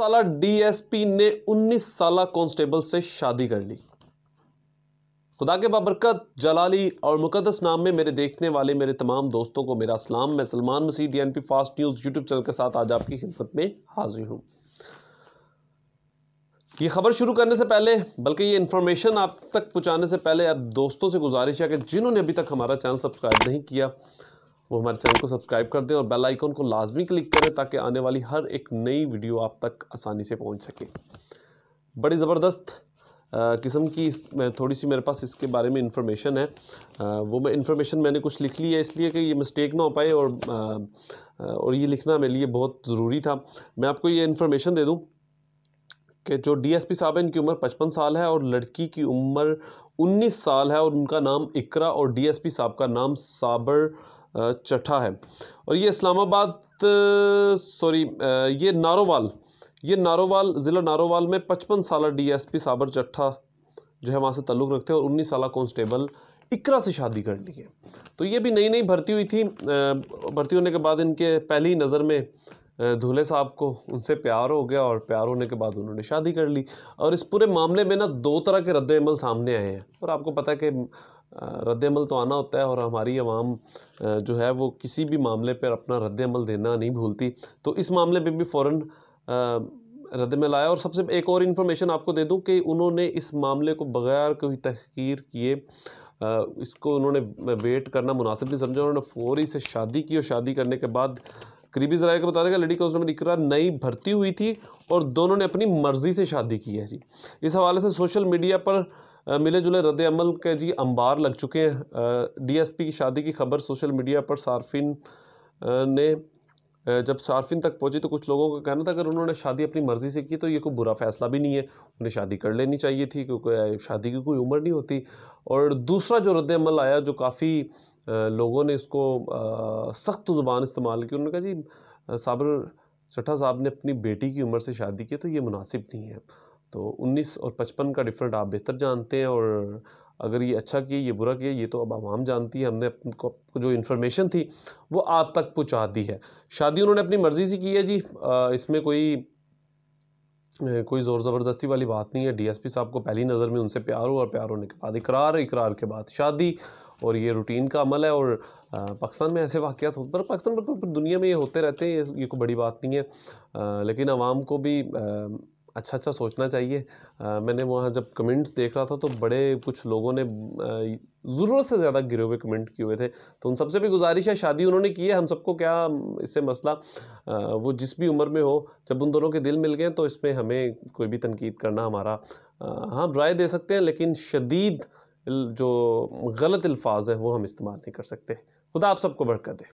साल डीएसपी ने 19 साल कांस्टेबल से शादी कर ली खुदा के बाबरकत जलाली और मुकदस नाम में मेरे देखने वाले मेरे तमाम दोस्तों को मेरा सलाम मैं Salman Masih DNP fast news YouTube channel के साथ आज आपकी खिदमत में हाजिर हूं ये खबर शुरू करने से पहले बल्कि ये इंफॉर्मेशन आप तक पहुंचाने से पहले आप दोस्तों से गुजारिश है कि जिन्होंने अभी तक हमारा चैनल सब्सक्राइब नहीं किया वो हमारे चैनल को सब्सक्राइब कर दें और बेल आइकॉन को लाजमी क्लिक करें ताकि आने वाली हर एक नई वीडियो आप तक आसानी से पहुंच सके बड़ी ज़बरदस्त किस्म की मैं थोड़ी सी मेरे पास इसके बारे में इन्फॉर्मेशन है आ, वो मैं इन्फॉर्मेशन मैंने कुछ लिख ली है इसलिए कि ये मिस्टेक ना हो पाए और आ, और ये लिखना मेरे लिए बहुत ज़रूरी था मैं आपको ये इन्फॉर्मेशन दे दूँ कि जो डीएसपी साहब हैं इनकी उम्र पचपन साल है और लड़की की उम्र उन्नीस साल है और उनका नाम इकरा और डीएसपी साहब का नाम साबर चटा है और ये इस्लामाबाद सॉरी ये नारोवाल ये नारोवाल ज़िला नारोवाल में पचपन साल डीएसपी साबर चट्ठा जो है वहाँ से ताल्लुक़ रखते हैं और उन्नीस साल कांस्टेबल इकरा से शादी कर ली है तो ये भी नई नई भर्ती हुई थी भर्ती होने के बाद इनके पहली नज़र में धूल्हे साहब को उनसे प्यार हो गया और प्यार होने के बाद उन्होंने शादी कर ली और इस पूरे मामले में ना दो तरह के रद्द अमल सामने आए हैं और आपको पता है कि रद्दमल तो आना होता है और हमारी आवाम जो है वो किसी भी मामले पर अपना रद्दमल देना नहीं भूलती तो इस मामले पर भी फ़ौर रद्दमल आया और सबसे एक और इन्फॉर्मेशन आपको दे दूँ कि उन्होंने इस मामले को बगैर कोई तहकीर किए इसको उन्होंने वेट करना मुनासिब नहीं समझा उन्होंने फौरी से शादी की और शादी करने के बाद करीबी जराये को बता देगा लड़की का में निकरा नई भर्ती हुई थी और दोनों ने अपनी मर्ज़ी से शादी की है जी इस हवाले से सोशल मीडिया पर मिले जुले रद्द अमल के जी अंबार लग चुके हैं डीएसपी की शादी की खबर सोशल मीडिया पर सार्फिन ने जब सार्फिन तक पहुंची तो कुछ लोगों का कहना था अगर उन्होंने शादी अपनी मर्ज़ी से की तो ये कोई बुरा फैसला भी नहीं है उन्हें शादी कर लेनी चाहिए थी क्योंकि शादी की कोई उम्र नहीं होती और दूसरा जो रद्द अमल आया जो काफ़ी लोगों ने इसको सख्त ज़ुबान इस्तेमाल की उन्होंने कहा जी साबर चट्ठा साहब ने अपनी बेटी की उम्र से शादी की तो ये मुनासिब नहीं है तो 19 और 55 का डिफरेंट आप बेहतर जानते हैं और अगर ये अच्छा किए ये बुरा किए ये तो अब आवाम जानती है हमने आपको जो इन्फॉर्मेशन थी वो आप तक पहुँचा दी है शादी उन्होंने अपनी मर्ज़ी से की है जी इसमें कोई कोई ज़ोर ज़बरदस्ती वाली बात नहीं है डीएसपी साहब को पहली नज़र में उनसे प्यार हो और प्यार होने के बाद इकरार इकरार के बाद शादी और ये रूटीन का अमल है और पाकिस्तान में ऐसे वाक़ात होते पर पाकिस्तान पर, तो, पर, दुनिया में ये होते रहते हैं ये कोई बड़ी बात नहीं है लेकिन आवाम को भी आ, अच्छा अच्छा सोचना चाहिए आ, मैंने वहाँ जब कमेंट्स देख रहा था तो बड़े कुछ लोगों ने ज़रूरत से ज़्यादा गिरे हुए कमेंट किए हुए थे तो उन सबसे भी गुजारिश है शादी उन्होंने की है हम सबको क्या इससे मसला आ, वो जिस भी उम्र में हो जब उन दोनों के दिल मिल गए तो इसमें हमें कोई भी तनकीद करना हमारा हाँ राय दे सकते हैं लेकिन शदीद जो गलत अल्फाज हैं वो हम इस्तेमाल नहीं कर सकते खुदा आप सबको बढ़कर दे